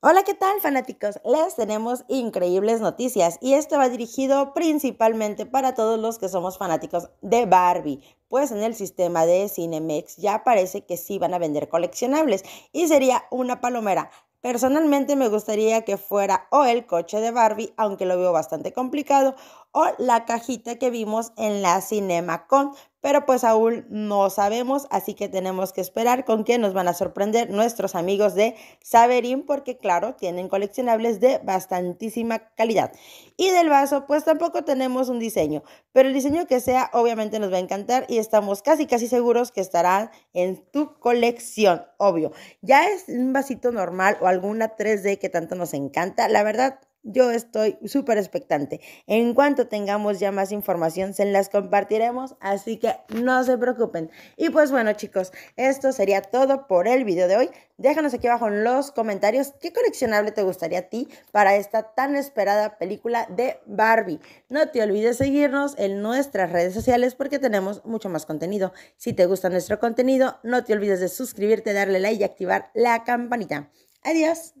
Hola, ¿qué tal fanáticos? Les tenemos increíbles noticias y esto va dirigido principalmente para todos los que somos fanáticos de Barbie, pues en el sistema de Cinemex ya parece que sí van a vender coleccionables y sería una palomera. Personalmente me gustaría que fuera o el coche de Barbie, aunque lo veo bastante complicado, o la cajita que vimos en la CinemaCon. Pero pues aún no sabemos, así que tenemos que esperar con qué nos van a sorprender nuestros amigos de Saberín, porque claro, tienen coleccionables de bastantísima calidad. Y del vaso, pues tampoco tenemos un diseño, pero el diseño que sea obviamente nos va a encantar y estamos casi casi seguros que estará en tu colección, obvio. Ya es un vasito normal o alguna 3D que tanto nos encanta, la verdad yo estoy súper expectante. En cuanto tengamos ya más información, se las compartiremos, así que no se preocupen. Y pues bueno, chicos, esto sería todo por el video de hoy. Déjanos aquí abajo en los comentarios qué coleccionable te gustaría a ti para esta tan esperada película de Barbie. No te olvides seguirnos en nuestras redes sociales porque tenemos mucho más contenido. Si te gusta nuestro contenido, no te olvides de suscribirte, darle like y activar la campanita. Adiós.